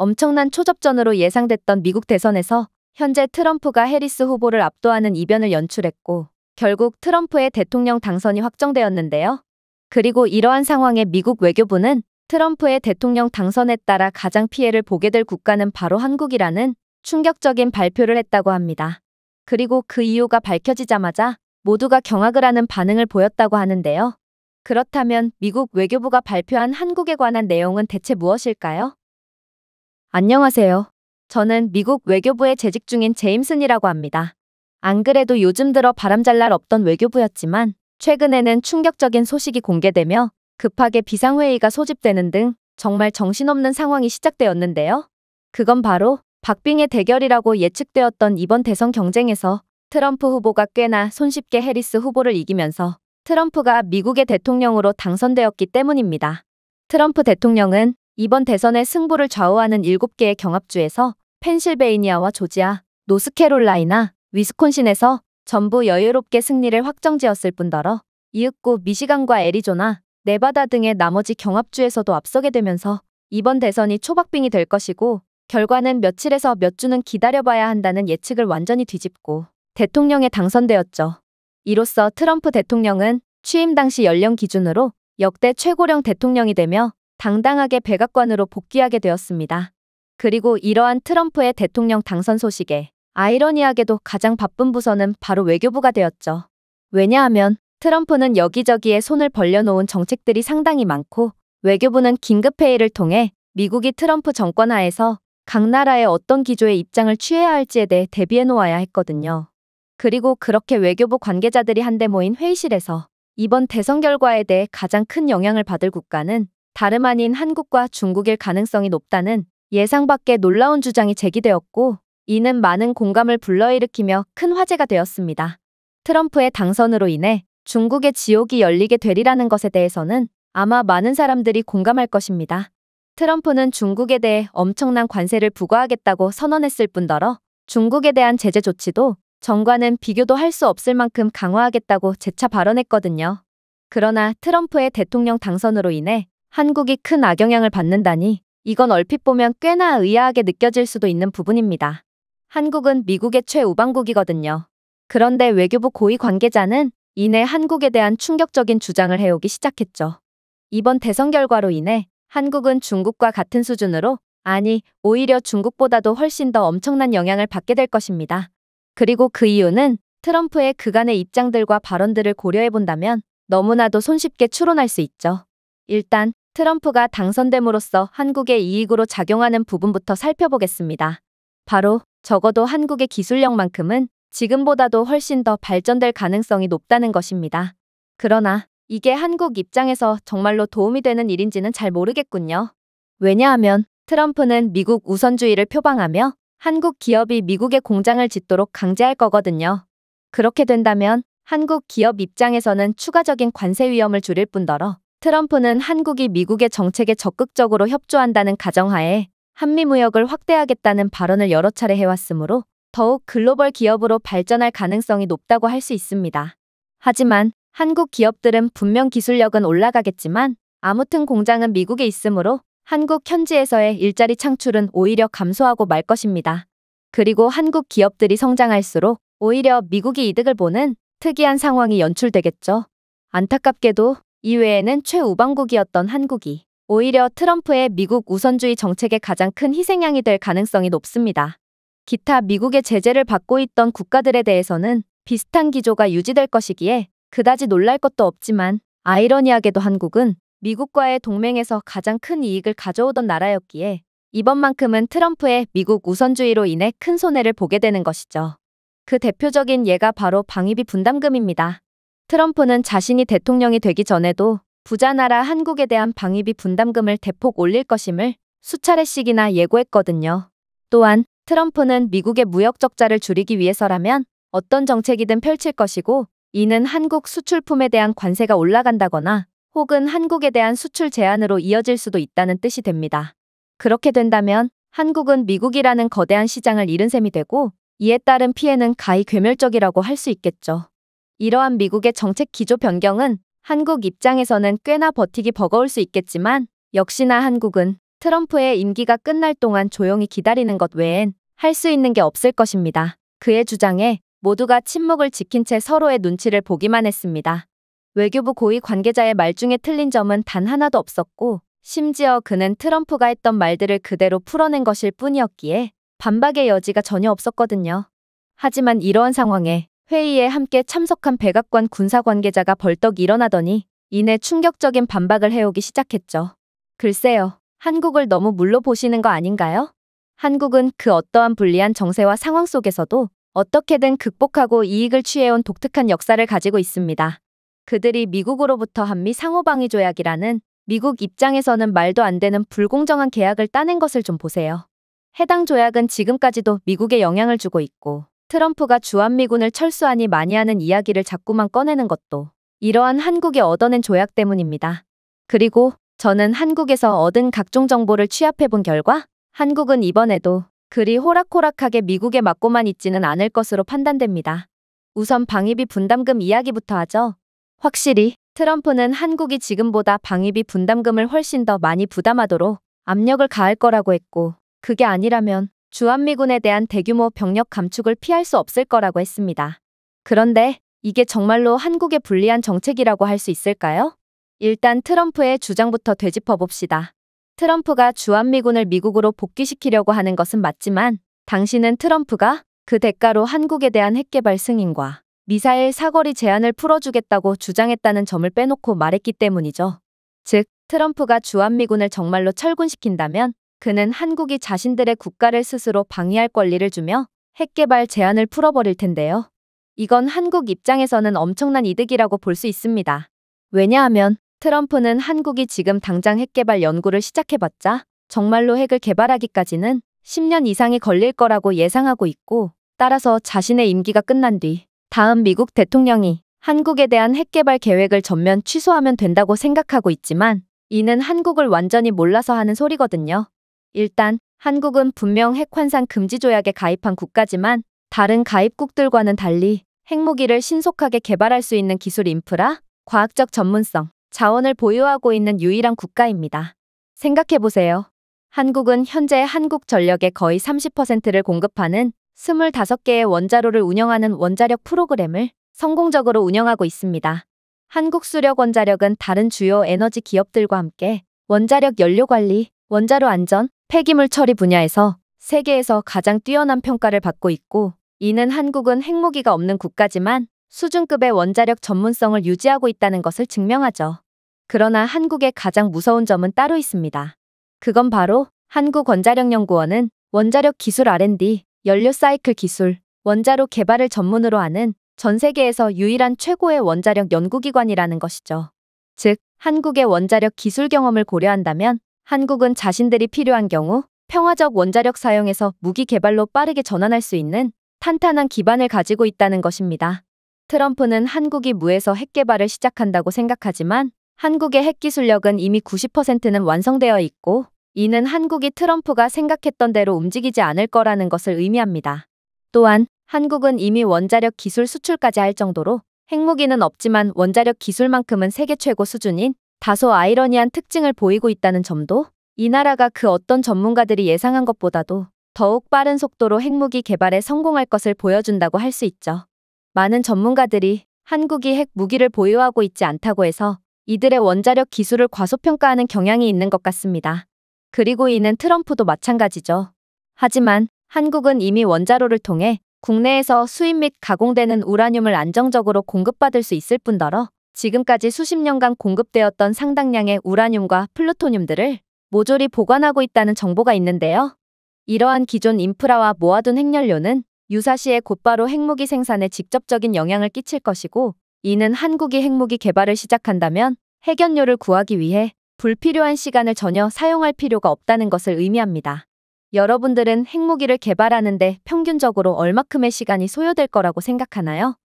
엄청난 초접전으로 예상됐던 미국 대선에서 현재 트럼프가 해리스 후보를 압도하는 이변을 연출했고 결국 트럼프의 대통령 당선이 확정되었는데요. 그리고 이러한 상황에 미국 외교부는 트럼프의 대통령 당선에 따라 가장 피해를 보게 될 국가는 바로 한국이라는 충격적인 발표를 했다고 합니다. 그리고 그 이유가 밝혀지자마자 모두가 경악을 하는 반응을 보였다고 하는데요. 그렇다면 미국 외교부가 발표한 한국에 관한 내용은 대체 무엇일까요? 안녕하세요. 저는 미국 외교부에 재직 중인 제임슨이라고 합니다. 안 그래도 요즘 들어 바람잘 날 없던 외교부였지만 최근에는 충격적인 소식이 공개되며 급하게 비상회의가 소집되는 등 정말 정신없는 상황이 시작되었는데요. 그건 바로 박빙의 대결이라고 예측되었던 이번 대선 경쟁에서 트럼프 후보가 꽤나 손쉽게 해리스 후보를 이기면서 트럼프가 미국의 대통령으로 당선되었기 때문입니다. 트럼프 대통령은 이번 대선의 승부를 좌우하는 7개의 경합주에서 펜실베이니아와 조지아, 노스캐롤라이나, 위스콘신에서 전부 여유롭게 승리를 확정지었을 뿐더러 이윽고 미시간과 애리조나, 네바다 등의 나머지 경합주에서도 앞서게 되면서 이번 대선이 초박빙이 될 것이고 결과는 며칠에서 몇 주는 기다려봐야 한다는 예측을 완전히 뒤집고 대통령에 당선되었죠. 이로써 트럼프 대통령은 취임 당시 연령 기준으로 역대 최고령 대통령이 되며 당당하게 백악관으로 복귀하게 되었습니다. 그리고 이러한 트럼프의 대통령 당선 소식에 아이러니하게도 가장 바쁜 부서는 바로 외교부가 되었죠. 왜냐하면 트럼프는 여기저기에 손을 벌려놓은 정책들이 상당히 많고 외교부는 긴급회의를 통해 미국이 트럼프 정권 하에서 각 나라의 어떤 기조의 입장을 취해야 할지에 대해 대비해 놓아야 했거든요. 그리고 그렇게 외교부 관계자들이 한데 모인 회의실에서 이번 대선 결과에 대해 가장 큰 영향을 받을 국가는 다름 아닌 한국과 중국일 가능성이 높다는 예상 밖의 놀라운 주장이 제기되었고 이는 많은 공감을 불러일으키며 큰 화제가 되었습니다. 트럼프의 당선으로 인해 중국의 지옥이 열리게 되리라는 것에 대해서는 아마 많은 사람들이 공감할 것입니다. 트럼프는 중국에 대해 엄청난 관세를 부과하겠다고 선언했을 뿐더러 중국에 대한 제재 조치도 정관은 비교도 할 수 없을 만큼 강화하겠다고 재차 발언했거든요. 그러나 트럼프의 대통령 당선으로 인해 한국이 큰 악영향을 받는다니 이건 얼핏 보면 꽤나 의아하게 느껴질 수도 있는 부분입니다. 한국은 미국의 최우방국이거든요. 그런데 외교부 고위 관계자는 이내 한국에 대한 충격적인 주장을 해오기 시작했죠. 이번 대선 결과로 인해 한국은 중국과 같은 수준으로 아니 오히려 중국보다도 훨씬 더 엄청난 영향을 받게 될 것입니다. 그리고 그 이유는 트럼프의 그간의 입장들과 발언들을 고려해 본다면 너무나도 손쉽게 추론할 수 있죠. 일단 트럼프가 당선됨으로써 한국의 이익으로 작용하는 부분부터 살펴보겠습니다. 바로 적어도 한국의 기술력만큼은 지금보다도 훨씬 더 발전될 가능성이 높다는 것입니다. 그러나 이게 한국 입장에서 정말로 도움이 되는 일인지는 잘 모르겠군요. 왜냐하면 트럼프는 미국 우선주의를 표방하며 한국 기업이 미국의 공장을 짓도록 강제할 거거든요. 그렇게 된다면 한국 기업 입장에서는 추가적인 관세 위험을 줄일 뿐더러 트럼프는 한국이 미국의 정책에 적극적으로 협조한다는 가정하에 한미 무역을 확대하겠다는 발언을 여러 차례 해왔으므로 더욱 글로벌 기업으로 발전할 가능성이 높다고 할 수 있습니다. 하지만 한국 기업들은 분명 기술력은 올라가겠지만 아무튼 공장은 미국에 있으므로 한국 현지에서의 일자리 창출은 오히려 감소하고 말 것입니다. 그리고 한국 기업들이 성장할수록 오히려 미국이 이득을 보는 특이한 상황이 연출되겠죠. 안타깝게도 이외에는 최우방국이었던 한국이 오히려 트럼프의 미국 우선주의 정책의 가장 큰 희생양이 될 가능성이 높습니다. 기타 미국의 제재를 받고 있던 국가들에 대해서는 비슷한 기조가 유지될 것이기에 그다지 놀랄 것도 없지만 아이러니하게도 한국은 미국과의 동맹에서 가장 큰 이익을 가져오던 나라였기에 이번만큼은 트럼프의 미국 우선주의로 인해 큰 손해를 보게 되는 것이죠. 그 대표적인 예가 바로 방위비 분담금입니다. 트럼프는 자신이 대통령이 되기 전에도 부자 나라 한국에 대한 방위비 분담금을 대폭 올릴 것임을 수차례씩이나 예고했거든요. 또한 트럼프는 미국의 무역 적자를 줄이기 위해서라면 어떤 정책이든 펼칠 것이고 이는 한국 수출품에 대한 관세가 올라간다거나 혹은 한국에 대한 수출 제한으로 이어질 수도 있다는 뜻이 됩니다. 그렇게 된다면 한국은 미국이라는 거대한 시장을 잃은 셈이 되고 이에 따른 피해는 가히 괴멸적이라고 할 수 있겠죠. 이러한 미국의 정책 기조 변경은 한국 입장에서는 꽤나 버티기 버거울 수 있겠지만 역시나 한국은 트럼프의 임기가 끝날 동안 조용히 기다리는 것 외엔 할 수 있는 게 없을 것입니다. 그의 주장에 모두가 침묵을 지킨 채 서로의 눈치를 보기만 했습니다. 외교부 고위 관계자의 말 중에 틀린 점은 단 하나도 없었고 심지어 그는 트럼프가 했던 말들을 그대로 풀어낸 것일 뿐이었기에 반박의 여지가 전혀 없었거든요. 하지만 이러한 상황에 회의에 함께 참석한 백악관 군사 관계자가 벌떡 일어나더니 이내 충격적인 반박을 해오기 시작했죠. 글쎄요, 한국을 너무 물로 보시는 거 아닌가요? 한국은 그 어떠한 불리한 정세와 상황 속에서도 어떻게든 극복하고 이익을 취해온 독특한 역사를 가지고 있습니다. 그들이 미국으로부터 한미 상호방위 조약이라는 미국 입장에서는 말도 안 되는 불공정한 계약을 따낸 것을 좀 보세요. 해당 조약은 지금까지도 미국에 영향을 주고 있고 트럼프가 주한미군을 철수하니 많이 하는 이야기를 자꾸만 꺼내는 것도 이러한 한국이 얻어낸 조약 때문입니다. 그리고 저는 한국에서 얻은 각종 정보를 취합해본 결과 한국은 이번에도 그리 호락호락하게 미국에 맞고만 있지는 않을 것으로 판단됩니다. 우선 방위비 분담금 이야기부터 하죠. 확실히 트럼프는 한국이 지금보다 방위비 분담금을 훨씬 더 많이 부담하도록 압력을 가할 거라고 했고 그게 아니라면 주한미군에 대한 대규모 병력 감축을 피할 수 없을 거라고 했습니다. 그런데 이게 정말로 한국의 불리한 정책이라고 할 수 있을까요? 일단 트럼프의 주장부터 되짚어 봅시다. 트럼프가 주한미군을 미국으로 복귀시키려고 하는 것은 맞지만 당신은 트럼프가 그 대가로 한국에 대한 핵개발 승인과 미사일 사거리 제한을 풀어주겠다고 주장했다는 점을 빼놓고 말했기 때문이죠. 즉, 트럼프가 주한미군을 정말로 철군시킨다면 그는 한국이 자신들의 국가를 스스로 방위할 권리를 주며 핵개발 제한을 풀어버릴 텐데요. 이건 한국 입장에서는 엄청난 이득이라고 볼 수 있습니다. 왜냐하면 트럼프는 한국이 지금 당장 핵개발 연구를 시작해봤자 정말로 핵을 개발하기까지는 10년 이상이 걸릴 거라고 예상하고 있고 따라서 자신의 임기가 끝난 뒤 다음 미국 대통령이 한국에 대한 핵개발 계획을 전면 취소하면 된다고 생각하고 있지만 이는 한국을 완전히 몰라서 하는 소리거든요. 일단 한국은 분명 핵환산 금지 조약에 가입한 국가지만 다른 가입국들과는 달리 핵무기를 신속하게 개발할 수 있는 기술 인프라, 과학적 전문성, 자원을 보유하고 있는 유일한 국가입니다. 생각해보세요. 한국은 현재 한국 전력의 거의 30%를 공급하는 25개의 원자로를 운영하는 원자력 프로그램을 성공적으로 운영하고 있습니다. 한국 수력 원자력은 다른 주요 에너지 기업들과 함께 원자력 연료 관리, 원자로 안전, 폐기물 처리 분야에서 세계에서 가장 뛰어난 평가를 받고 있고 이는 한국은 핵무기가 없는 국가지만 수준급의 원자력 전문성을 유지하고 있다는 것을 증명하죠. 그러나 한국의 가장 무서운 점은 따로 있습니다. 그건 바로 한국원자력연구원은 원자력 기술 R&D, 연료 사이클 기술, 원자로 개발을 전문으로 하는 전 세계에서 유일한 최고의 원자력 연구기관이라는 것이죠. 즉, 한국의 원자력 기술 경험을 고려한다면 한국은 자신들이 필요한 경우 평화적 원자력 사용에서 무기 개발로 빠르게 전환할 수 있는 탄탄한 기반을 가지고 있다는 것입니다. 트럼프는 한국이 무에서 핵 개발을 시작한다고 생각하지만 한국의 핵 기술력은 이미 90%는 완성되어 있고 이는 한국이 트럼프가 생각했던 대로 움직이지 않을 거라는 것을 의미합니다. 또한 한국은 이미 원자력 기술 수출까지 할 정도로 핵무기는 없지만 원자력 기술만큼은 세계 최고 수준인 다소 아이러니한 특징을 보이고 있다는 점도 이 나라가 그 어떤 전문가들이 예상한 것보다도 더욱 빠른 속도로 핵무기 개발에 성공할 것을 보여준다고 할 수 있죠. 많은 전문가들이 한국이 핵무기를 보유하고 있지 않다고 해서 이들의 원자력 기술을 과소평가하는 경향이 있는 것 같습니다. 그리고 이는 트럼프도 마찬가지죠. 하지만 한국은 이미 원자로를 통해 국내에서 수입 및 가공되는 우라늄을 안정적으로 공급받을 수 있을 뿐더러 지금까지 수십 년간 공급되었던 상당량의 우라늄과 플루토늄들을 모조리 보관하고 있다는 정보가 있는데요. 이러한 기존 인프라와 모아둔 핵연료는 유사시에 곧바로 핵무기 생산에 직접적인 영향을 끼칠 것이고 이는 한국이 핵무기 개발을 시작한다면 핵연료를 구하기 위해 불필요한 시간을 전혀 사용할 필요가 없다는 것을 의미합니다. 여러분들은 핵무기를 개발하는데 평균적으로 얼마큼의 시간이 소요될 거라고 생각하나요?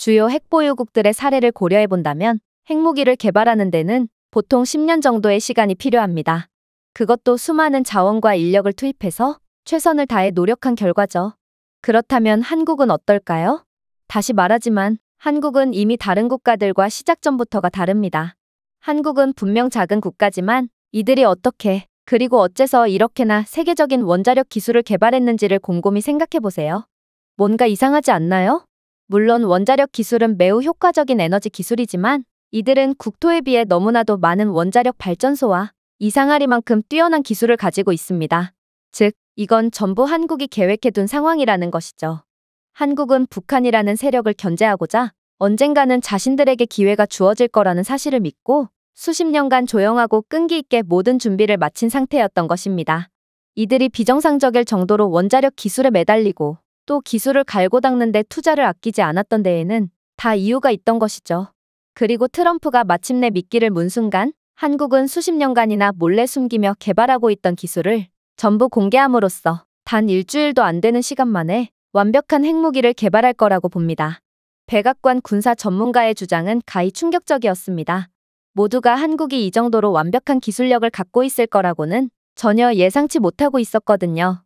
주요 핵보유국들의 사례를 고려해 본다면 핵무기를 개발하는 데는 보통 10년 정도의 시간이 필요합니다. 그것도 수많은 자원과 인력을 투입해서 최선을 다해 노력한 결과죠. 그렇다면 한국은 어떨까요? 다시 말하지만 한국은 이미 다른 국가들과 시작점부터가 다릅니다. 한국은 분명 작은 국가지만 이들이 어떻게 그리고 어째서 이렇게나 세계적인 원자력 기술을 개발했는지를 곰곰이 생각해 보세요. 뭔가 이상하지 않나요? 물론 원자력 기술은 매우 효과적인 에너지 기술이지만 이들은 국토에 비해 너무나도 많은 원자력 발전소와 이상하리만큼 뛰어난 기술을 가지고 있습니다. 즉, 이건 전부 한국이 계획해둔 상황이라는 것이죠. 한국은 북한이라는 세력을 견제하고자 언젠가는 자신들에게 기회가 주어질 거라는 사실을 믿고 수십 년간 조용하고 끈기 있게 모든 준비를 마친 상태였던 것입니다. 이들이 비정상적일 정도로 원자력 기술에 매달리고 또 기술을 갈고 닦는데 투자를 아끼지 않았던 데에는 다 이유가 있던 것이죠. 그리고 트럼프가 마침내 미끼를 문 순간 한국은 수십 년간이나 몰래 숨기며 개발하고 있던 기술을 전부 공개함으로써 단 일주일도 안 되는 시간 만에 완벽한 핵무기를 개발할 거라고 봅니다. 백악관 군사 전문가의 주장은 가히 충격적이었습니다. 모두가 한국이 이 정도로 완벽한 기술력을 갖고 있을 거라고는 전혀 예상치 못하고 있었거든요.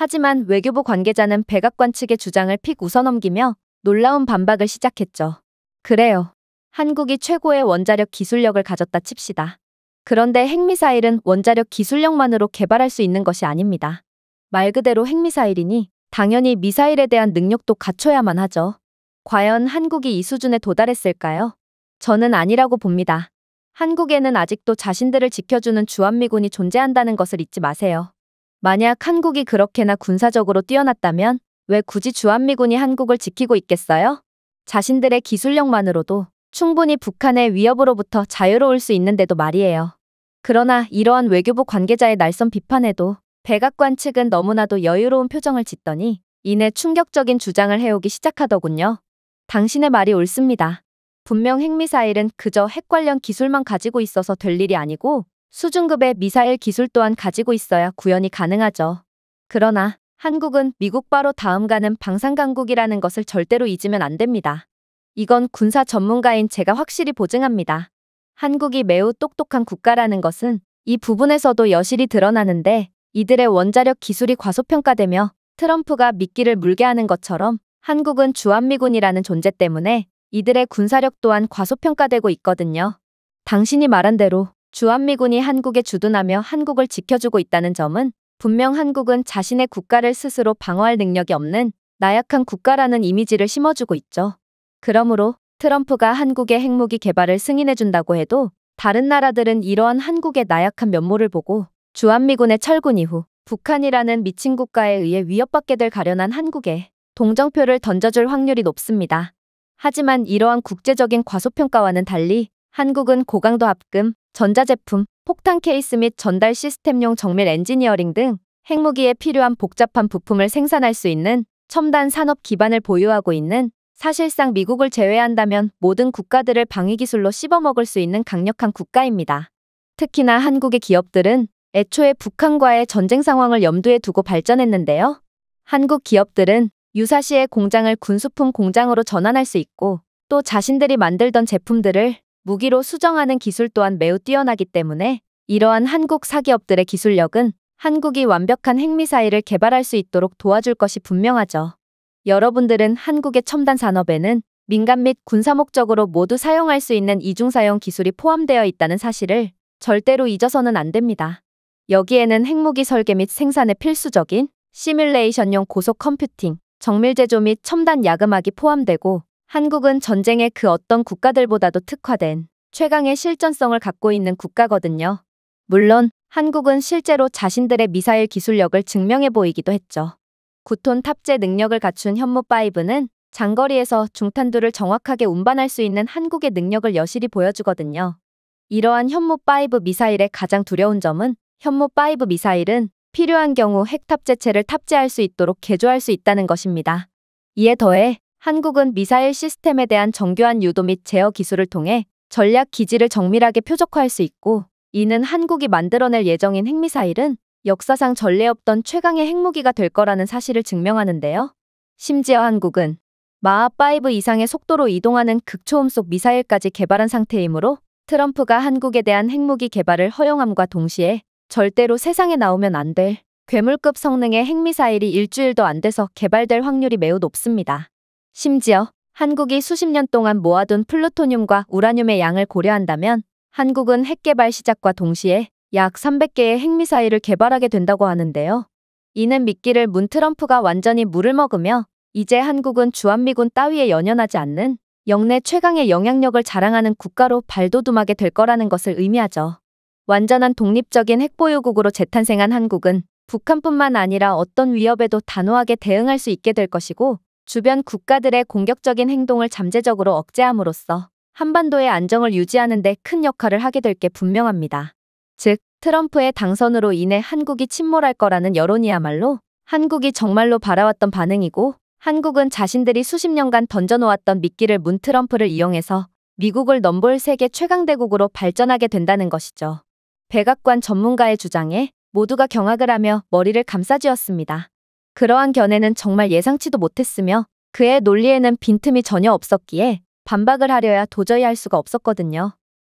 하지만 외교부 관계자는 백악관 측의 주장을 픽 웃어넘기며 놀라운 반박을 시작했죠. 그래요. 한국이 최고의 원자력 기술력을 가졌다 칩시다. 그런데 핵미사일은 원자력 기술력만으로 개발할 수 있는 것이 아닙니다. 말 그대로 핵미사일이니 당연히 미사일에 대한 능력도 갖춰야만 하죠. 과연 한국이 이 수준에 도달했을까요? 저는 아니라고 봅니다. 한국에는 아직도 자신들을 지켜주는 주한미군이 존재한다는 것을 잊지 마세요. 만약 한국이 그렇게나 군사적으로 뛰어났다면 왜 굳이 주한미군이 한국을 지키고 있겠어요? 자신들의 기술력만으로도 충분히 북한의 위협으로부터 자유로울 수 있는데도 말이에요. 그러나 이러한 외교부 관계자의 날선 비판에도 백악관 측은 너무나도 여유로운 표정을 짓더니 이내 충격적인 주장을 해오기 시작하더군요. 당신의 말이 옳습니다. 분명 핵미사일은 그저 핵 관련 기술만 가지고 있어서 될 일이 아니고 수준급의 미사일 기술 또한 가지고 있어야 구현이 가능하죠. 그러나 한국은 미국 바로 다음 가는 방산 강국이라는 것을 절대로 잊으면 안 됩니다. 이건 군사 전문가인 제가 확실히 보증합니다. 한국이 매우 똑똑한 국가라는 것은 이 부분에서도 여실히 드러나는데 이들의 원자력 기술이 과소평가되며 트럼프가 미끼를 물게 하는 것처럼 한국은 주한미군이라는 존재 때문에 이들의 군사력 또한 과소평가되고 있거든요. 당신이 말한 대로 주한미군이 한국에 주둔하며 한국을 지켜주고 있다는 점은 분명 한국은 자신의 국가를 스스로 방어할 능력이 없는 나약한 국가라는 이미지를 심어주고 있죠. 그러므로 트럼프가 한국의 핵무기 개발을 승인해준다고 해도 다른 나라들은 이러한 한국의 나약한 면모를 보고 주한미군의 철군 이후 북한이라는 미친 국가에 의해 위협받게 될 가련한 한국에 동정표를 던져줄 확률이 높습니다. 하지만 이러한 국제적인 과소평가와는 달리 한국은 고강도 합금, 전자제품, 폭탄 케이스 및 전달 시스템용 정밀 엔지니어링 등 핵무기에 필요한 복잡한 부품을 생산할 수 있는 첨단 산업 기반을 보유하고 있는 사실상 미국을 제외한다면 모든 국가들을 방위기술로 씹어먹을 수 있는 강력한 국가입니다. 특히나 한국의 기업들은 애초에 북한과의 전쟁 상황을 염두에 두고 발전했는데요. 한국 기업들은 유사시에 공장을 군수품 공장으로 전환할 수 있고 또 자신들이 만들던 제품들을 무기로 수정하는 기술 또한 매우 뛰어나기 때문에 이러한 한국 사기업들의 기술력은 한국이 완벽한 핵미사일을 개발할 수 있도록 도와줄 것이 분명하죠. 여러분들은 한국의 첨단 산업에는 민간 및 군사 목적으로 모두 사용할 수 있는 이중사용 기술이 포함되어 있다는 사실을 절대로 잊어서는 안 됩니다. 여기에는 핵무기 설계 및 생산에 필수적인 시뮬레이션용 고속 컴퓨팅, 정밀 제조 및 첨단 야금막이 포함되고 한국은 전쟁의 그 어떤 국가들보다도 특화된 최강의 실전성을 갖고 있는 국가거든요. 물론 한국은 실제로 자신들의 미사일 기술력을 증명해 보이기도 했죠. 구톤 탑재 능력을 갖춘 현무5는 장거리에서 중탄두를 정확하게 운반할 수 있는 한국의 능력을 여실히 보여주거든요. 이러한 현무5 미사일의 가장 두려운 점은 현무5 미사일은 필요한 경우 핵 탑재체를 탑재할 수 있도록 개조할 수 있다는 것입니다. 이에 더해 한국은 미사일 시스템에 대한 정교한 유도 및 제어 기술을 통해 전략 기지를 정밀하게 표적화할 수 있고 이는 한국이 만들어낼 예정인 핵미사일은 역사상 전례 없던 최강의 핵무기가 될 거라는 사실을 증명하는데요. 심지어 한국은 마하5 이상의 속도로 이동하는 극초음속 미사일까지 개발한 상태이므로 트럼프가 한국에 대한 핵무기 개발을 허용함과 동시에 절대로 세상에 나오면 안 될 괴물급 성능의 핵미사일이 일주일도 안 돼서 개발될 확률이 매우 높습니다. 심지어 한국이 수십 년 동안 모아둔 플루토늄과 우라늄의 양을 고려한다면 한국은 핵개발 시작과 동시에 약 300개의 핵미사일을 개발하게 된다고 하는데요. 이는 믿기를 문 트럼프가 완전히 물을 먹으며 이제 한국은 주한미군 따위에 연연하지 않는 영내 최강의 영향력을 자랑하는 국가로 발돋움하게 될 거라는 것을 의미하죠. 완전한 독립적인 핵보유국으로 재탄생한 한국은 북한뿐만 아니라 어떤 위협에도 단호하게 대응할 수 있게 될 것이고 주변 국가들의 공격적인 행동을 잠재적으로 억제함으로써 한반도의 안정을 유지하는 데 큰 역할을 하게 될 게 분명합니다. 즉, 트럼프의 당선으로 인해 한국이 침몰할 거라는 여론이야말로 한국이 정말로 바라왔던 반응이고 한국은 자신들이 수십 년간 던져놓았던 미끼를 문 트럼프를 이용해서 미국을 넘볼 세계 최강대국으로 발전하게 된다는 것이죠. 백악관 전문가의 주장에 모두가 경악을 하며 머리를 감싸쥐었습니다. 그러한 견해는 정말 예상치도 못했으며 그의 논리에는 빈틈이 전혀 없었기에 반박을 하려야 도저히 할 수가 없었거든요.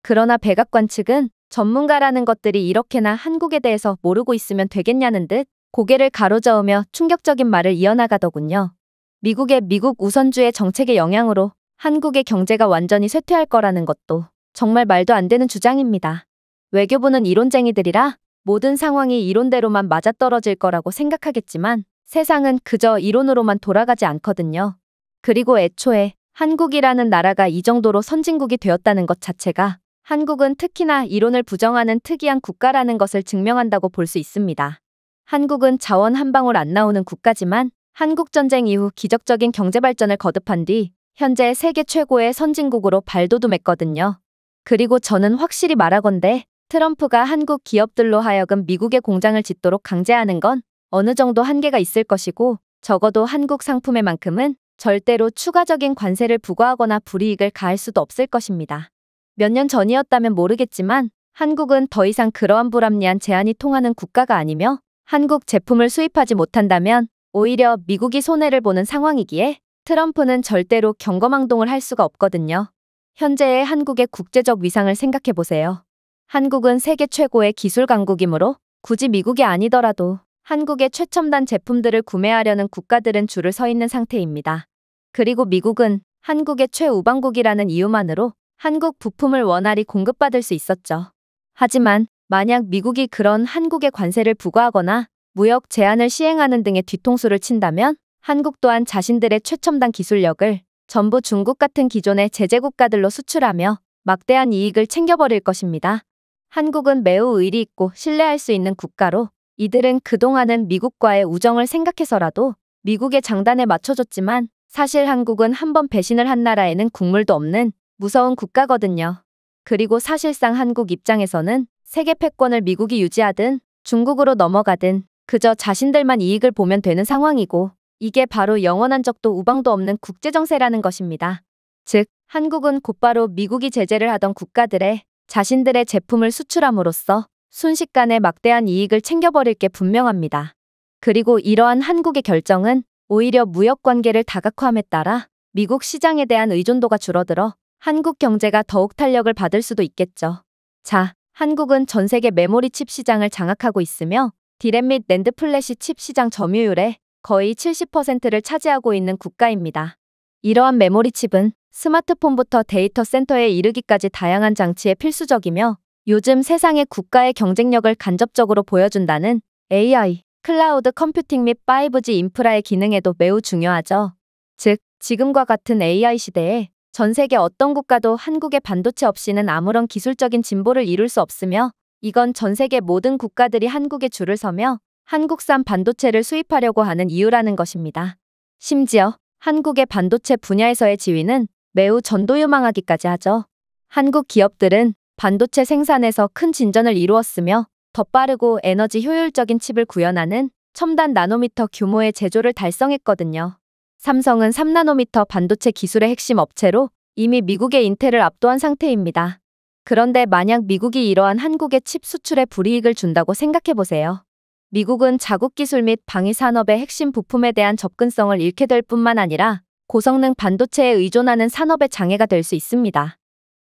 그러나 백악관 측은 전문가라는 것들이 이렇게나 한국에 대해서 모르고 있으면 되겠냐는 듯 고개를 가로저으며 충격적인 말을 이어나가더군요. 미국의 미국 우선주의 정책의 영향으로 한국의 경제가 완전히 쇠퇴할 거라는 것도 정말 말도 안 되는 주장입니다. 외교부는 이론쟁이들이라 모든 상황이 이론대로만 맞아떨어질 거라고 생각하겠지만 세상은 그저 이론으로만 돌아가지 않거든요. 그리고 애초에 한국이라는 나라가 이 정도로 선진국이 되었다는 것 자체가 한국은 특히나 이론을 부정하는 특이한 국가라는 것을 증명한다고 볼 수 있습니다. 한국은 자원 한 방울 안 나오는 국가지만 한국전쟁 이후 기적적인 경제발전을 거듭한 뒤 현재 세계 최고의 선진국으로 발돋움했거든요. 그리고 저는 확실히 말하건대 트럼프가 한국 기업들로 하여금 미국의 공장을 짓도록 강제하는 건 어느 정도 한계가 있을 것이고 적어도 한국 상품에만큼은 절대로 추가적인 관세를 부과하거나 불이익을 가할 수도 없을 것입니다. 몇 년 전이었다면 모르겠지만 한국은 더 이상 그러한 불합리한 제한이 통하는 국가가 아니며 한국 제품을 수입하지 못한다면 오히려 미국이 손해를 보는 상황이기에 트럼프는 절대로 경거망동을 할 수가 없거든요. 현재의 한국의 국제적 위상을 생각해보세요. 한국은 세계 최고의 기술 강국이므로 굳이 미국이 아니더라도 한국의 최첨단 제품들을 구매하려는 국가들은 줄을 서 있는 상태입니다. 그리고 미국은 한국의 최우방국이라는 이유만으로 한국 부품을 원활히 공급받을 수 있었죠. 하지만 만약 미국이 그런 한국의 관세를 부과하거나 무역 제한을 시행하는 등의 뒤통수를 친다면 한국 또한 자신들의 최첨단 기술력을 전부 중국 같은 기존의 제재국가들로 수출하며 막대한 이익을 챙겨버릴 것입니다. 한국은 매우 의리 있고 신뢰할 수 있는 국가로 이들은 그동안은 미국과의 우정을 생각해서라도 미국의 장단에 맞춰줬지만 사실 한국은 한번 배신을 한 나라에는 국물도 없는 무서운 국가거든요. 그리고 사실상 한국 입장에서는 세계 패권을 미국이 유지하든 중국으로 넘어가든 그저 자신들만 이익을 보면 되는 상황이고 이게 바로 영원한 적도 우방도 없는 국제정세라는 것입니다. 즉, 한국은 곧바로 미국이 제재를 하던 국가들의 자신들의 제품을 수출함으로써 순식간에 막대한 이익을 챙겨버릴 게 분명합니다. 그리고 이러한 한국의 결정은 오히려 무역 관계를 다각화함에 따라 미국 시장에 대한 의존도가 줄어들어 한국 경제가 더욱 탄력을 받을 수도 있겠죠. 자, 한국은 전 세계 메모리 칩 시장을 장악하고 있으며 디램 및 랜드 플래시 칩 시장 점유율의 거의 70%를 차지하고 있는 국가입니다. 이러한 메모리 칩은 스마트폰부터 데이터 센터에 이르기까지 다양한 장치에 필수적이며 요즘 세상의 국가의 경쟁력을 간접적으로 보여준다는 AI, 클라우드 컴퓨팅 및 5G 인프라의 기능에도 매우 중요하죠. 즉, 지금과 같은 AI 시대에 전 세계 어떤 국가도 한국의 반도체 없이는 아무런 기술적인 진보를 이룰 수 없으며 이건 전 세계 모든 국가들이 한국에 줄을 서며 한국산 반도체를 수입하려고 하는 이유라는 것입니다. 심지어 한국의 반도체 분야에서의 지위는 매우 전도유망하기까지 하죠. 한국 기업들은 반도체 생산에서 큰 진전을 이루었으며 더 빠르고 에너지 효율적인 칩을 구현하는 첨단 나노미터 규모의 제조를 달성했거든요. 삼성은 3나노미터 반도체 기술의 핵심 업체로 이미 미국의 인텔을 압도한 상태입니다. 그런데 만약 미국이 이러한 한국의 칩 수출에 불이익을 준다고 생각해보세요. 미국은 자국 기술 및 방위 산업의 핵심 부품에 대한 접근성을 잃게 될 뿐만 아니라 고성능 반도체에 의존하는 산업의 장애가 될 수 있습니다.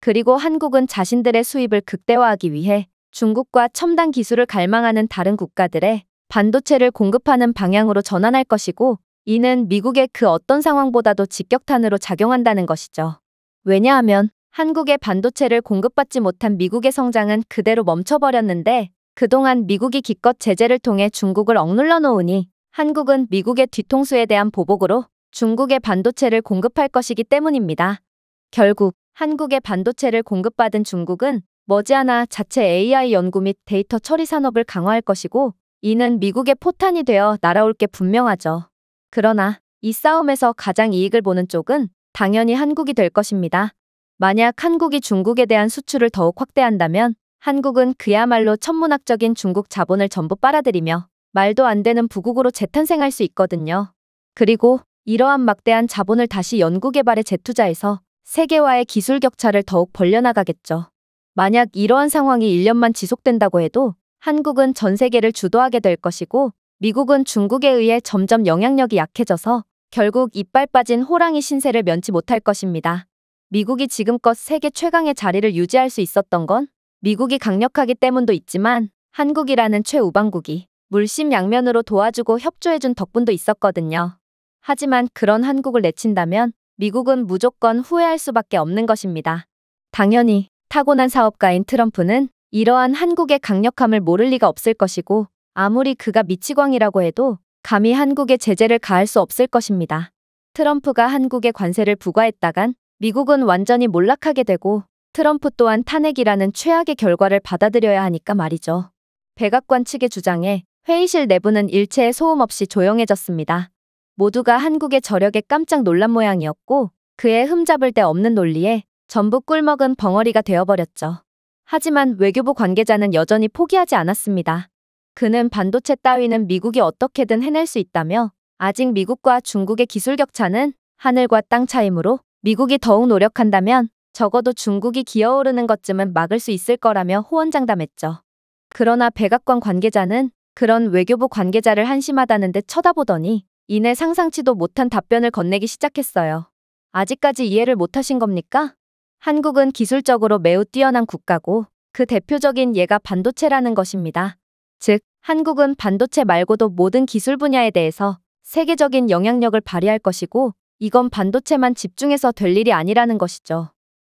그리고 한국은 자신들의 수입을 극대화하기 위해 중국과 첨단 기술을 갈망하는 다른 국가들의 반도체를 공급하는 방향으로 전환할 것이고 이는 미국의 그 어떤 상황보다도 직격탄으로 작용한다는 것이죠. 왜냐하면 한국의 반도체를 공급받지 못한 미국의 성장은 그대로 멈춰버렸는데 그동안 미국이 기껏 제재를 통해 중국을 억눌러 놓으니 한국은 미국의 뒤통수에 대한 보복으로 중국의 반도체를 공급할 것이기 때문입니다. 결국 한국의 반도체를 공급받은 중국은 머지않아 자체 AI 연구 및 데이터 처리 산업을 강화할 것이고 이는 미국의 포탄이 되어 날아올 게 분명하죠. 그러나 이 싸움에서 가장 이익을 보는 쪽은 당연히 한국이 될 것입니다. 만약 한국이 중국에 대한 수출을 더욱 확대한다면 한국은 그야말로 천문학적인 중국 자본을 전부 빨아들이며 말도 안 되는 부국으로 재탄생할 수 있거든요. 그리고 이러한 막대한 자본을 다시 연구개발에 재투자해서 세계와의 기술 격차를 더욱 벌려나가겠죠. 만약 이러한 상황이 1년만 지속된다고 해도 한국은 전 세계를 주도하게 될 것이고 미국은 중국에 의해 점점 영향력이 약해져서 결국 이빨 빠진 호랑이 신세를 면치 못할 것입니다. 미국이 지금껏 세계 최강의 자리를 유지할 수 있었던 건 미국이 강력하기 때문도 있지만 한국이라는 최우방국이 물심양면으로 도와주고 협조해준 덕분도 있었거든요. 하지만 그런 한국을 내친다면 미국은 무조건 후회할 수밖에 없는 것입니다. 당연히 타고난 사업가인 트럼프는 이러한 한국의 강력함을 모를 리가 없을 것이고 아무리 그가 미치광이라고 해도 감히 한국에 제재를 가할 수 없을 것입니다. 트럼프가 한국에 관세를 부과했다간 미국은 완전히 몰락하게 되고 트럼프 또한 탄핵이라는 최악의 결과를 받아들여야 하니까 말이죠. 백악관 측의 주장에 회의실 내부는 일체의 소음 없이 조용해졌습니다. 모두가 한국의 저력에 깜짝 놀란 모양이었고 그의 흠잡을 데 없는 논리에 전부 꿀먹은 벙어리가 되어버렸죠. 하지만 외교부 관계자는 여전히 포기하지 않았습니다. 그는 반도체 따위는 미국이 어떻게든 해낼 수 있다며 아직 미국과 중국의 기술 격차는 하늘과 땅 차이므로 미국이 더욱 노력한다면 적어도 중국이 기어오르는 것쯤은 막을 수 있을 거라며 호언장담했죠. 그러나 백악관 관계자는 그런 외교부 관계자를 한심하다는 듯 쳐다보더니 이내 상상치도 못한 답변을 건네기 시작했어요. 아직까지 이해를 못하신 겁니까? 한국은 기술적으로 매우 뛰어난 국가고 그 대표적인 예가 반도체라는 것입니다. 즉, 한국은 반도체 말고도 모든 기술 분야에 대해서 세계적인 영향력을 발휘할 것이고 이건 반도체만 집중해서 될 일이 아니라는 것이죠.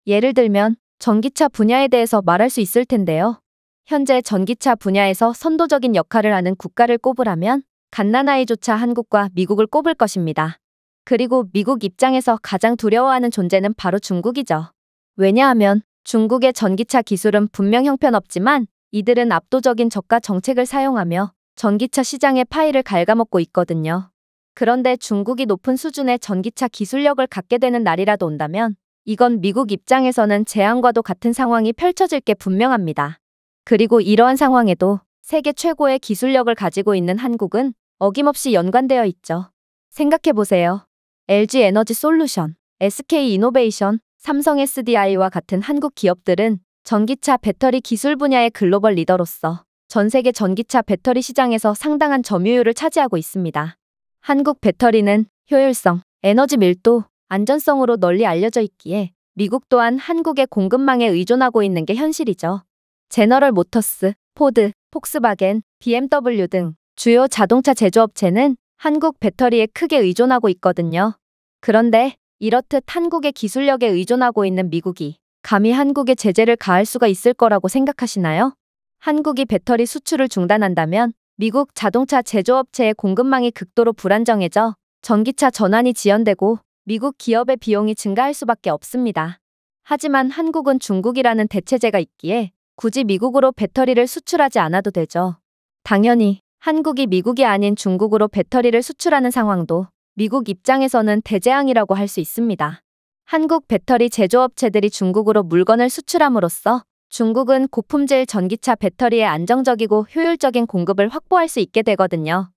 예를 들면 전기차 분야에 대해서 말할 수 있을 텐데요. 현재 전기차 분야에서 선도적인 역할을 하는 국가를 꼽으라면 갓난아이조차 한국과 미국을 꼽을 것입니다. 그리고 미국 입장에서 가장 두려워하는 존재는 바로 중국이죠. 왜냐하면 중국의 전기차 기술은 분명 형편없지만 이들은 압도적인 저가 정책을 사용하며 전기차 시장의 파이를 갉아먹고 있거든요. 그런데 중국이 높은 수준의 전기차 기술력을 갖게 되는 날이라도 온다면 이건 미국 입장에서는 재앙과도 같은 상황이 펼쳐질 게 분명합니다. 그리고 이러한 상황에도 세계 최고의 기술력을 가지고 있는 한국은 어김없이 연관되어 있죠. 생각해보세요. LG 에너지 솔루션, SK 이노베이션, 삼성 SDI와 같은 한국 기업들은 전기차 배터리 기술 분야의 글로벌 리더로서 전 세계 전기차 배터리 시장에서 상당한 점유율을 차지하고 있습니다. 한국 배터리는 효율성, 에너지 밀도, 안전성으로 널리 알려져 있기에 미국 또한 한국의 공급망에 의존하고 있는 게 현실이죠. 제너럴 모터스, 포드, 폭스바겐, BMW 등 주요 자동차 제조업체는 한국 배터리에 크게 의존하고 있거든요. 그런데 이렇듯 한국의 기술력에 의존하고 있는 미국이 감히 한국에 제재를 가할 수가 있을 거라고 생각하시나요? 한국이 배터리 수출을 중단한다면 미국 자동차 제조업체의 공급망이 극도로 불안정해져 전기차 전환이 지연되고 미국 기업의 비용이 증가할 수밖에 없습니다. 하지만 한국은 중국이라는 대체제가 있기에 굳이 미국으로 배터리를 수출하지 않아도 되죠. 당연히 한국이 미국이 아닌 중국으로 배터리를 수출하는 상황도 미국 입장에서는 대재앙이라고 할 수 있습니다. 한국 배터리 제조업체들이 중국으로 물건을 수출함으로써 중국은 고품질 전기차 배터리의 안정적이고 효율적인 공급을 확보할 수 있게 되거든요.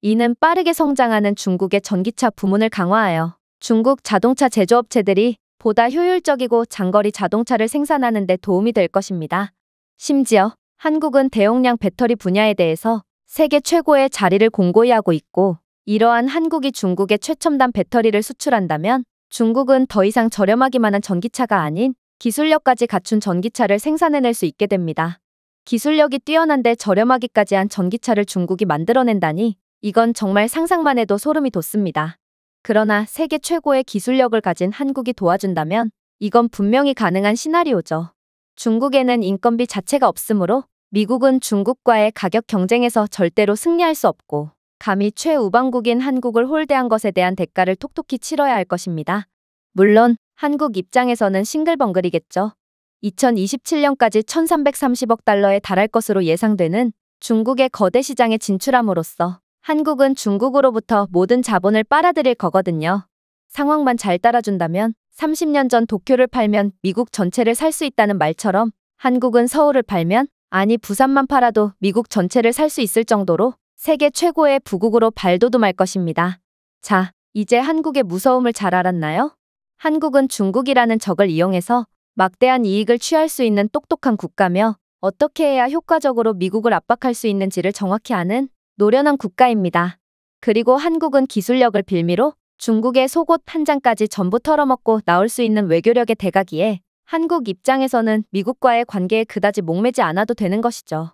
이는 빠르게 성장하는 중국의 전기차 부문을 강화하여 중국 자동차 제조업체들이 보다 효율적이고 장거리 자동차를 생산하는 데 도움이 될 것입니다. 심지어 한국은 대용량 배터리 분야에 대해서 세계 최고의 자리를 공고히 하고 있고 이러한 한국이 중국의 최첨단 배터리를 수출한다면 중국은 더 이상 저렴하기만 한 전기차가 아닌 기술력까지 갖춘 전기차를 생산해낼 수 있게 됩니다. 기술력이 뛰어난데 저렴하기까지 한 전기차를 중국이 만들어낸다니 이건 정말 상상만 해도 소름이 돋습니다. 그러나 세계 최고의 기술력을 가진 한국이 도와준다면 이건 분명히 가능한 시나리오죠. 중국에는 인건비 자체가 없으므로 미국은 중국과의 가격 경쟁에서 절대로 승리할 수 없고 감히 최우방국인 한국을 홀대한 것에 대한 대가를 톡톡히 치러야 할 것입니다. 물론 한국 입장에서는 싱글벙글이겠죠. 2027년까지 1330억 달러에 달할 것으로 예상되는 중국의 거대 시장에 진출함으로써 한국은 중국으로부터 모든 자본을 빨아들일 거거든요. 상황만 잘 따라준다면 30년 전 도쿄를 팔면 미국 전체를 살 수 있다는 말처럼 한국은 서울을 팔면 아니 부산만 팔아도 미국 전체를 살 수 있을 정도로 세계 최고의 부국으로 발돋움할 것입니다. 자, 이제 한국의 무서움을 잘 알았나요? 한국은 중국이라는 적을 이용해서 막대한 이익을 취할 수 있는 똑똑한 국가며 어떻게 해야 효과적으로 미국을 압박할 수 있는지를 정확히 아는 노련한 국가입니다. 그리고 한국은 기술력을 빌미로 중국의 속옷 한 장까지 전부 털어먹고 나올 수 있는 외교력의 대가기에 한국 입장에서는 미국과의 관계에 그다지 목매지 않아도 되는 것이죠.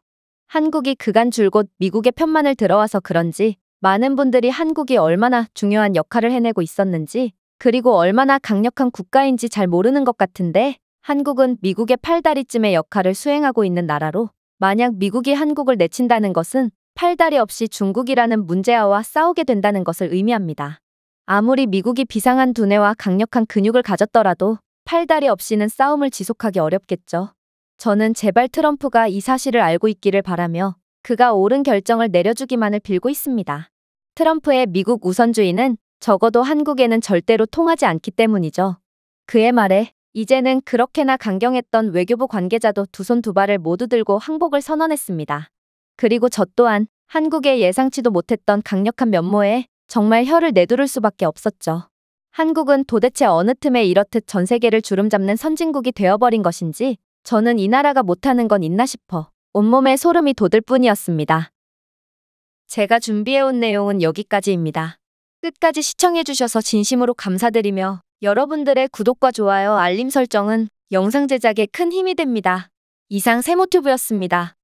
한국이 그간 줄곧 미국의 편만을 들어와서 그런지 많은 분들이 한국이 얼마나 중요한 역할을 해내고 있었는지 그리고 얼마나 강력한 국가인지 잘 모르는 것 같은데 한국은 미국의 팔다리쯤의 역할을 수행하고 있는 나라로 만약 미국이 한국을 내친다는 것은 팔다리 없이 중국이라는 문제아와 싸우게 된다는 것을 의미합니다. 아무리 미국이 비상한 두뇌와 강력한 근육을 가졌더라도 팔다리 없이는 싸움을 지속하기 어렵겠죠. 저는 제발 트럼프가 이 사실을 알고 있기를 바라며 그가 옳은 결정을 내려주기만을 빌고 있습니다. 트럼프의 미국 우선주의는 적어도 한국에는 절대로 통하지 않기 때문이죠. 그의 말에 이제는 그렇게나 강경했던 외교부 관계자도 두 손 두 발을 모두 들고 항복을 선언했습니다. 그리고 저 또한 한국의 예상치도 못했던 강력한 면모에 정말 혀를 내두를 수밖에 없었죠. 한국은 도대체 어느 틈에 이렇듯 전 세계를 주름잡는 선진국이 되어버린 것인지 저는 이 나라가 못하는 건 있나 싶어 온몸에 소름이 돋을 뿐이었습니다. 제가 준비해온 내용은 여기까지입니다. 끝까지 시청해주셔서 진심으로 감사드리며 여러분들의 구독과 좋아요 알림 설정은 영상 제작에 큰 힘이 됩니다. 이상 세모튜브였습니다.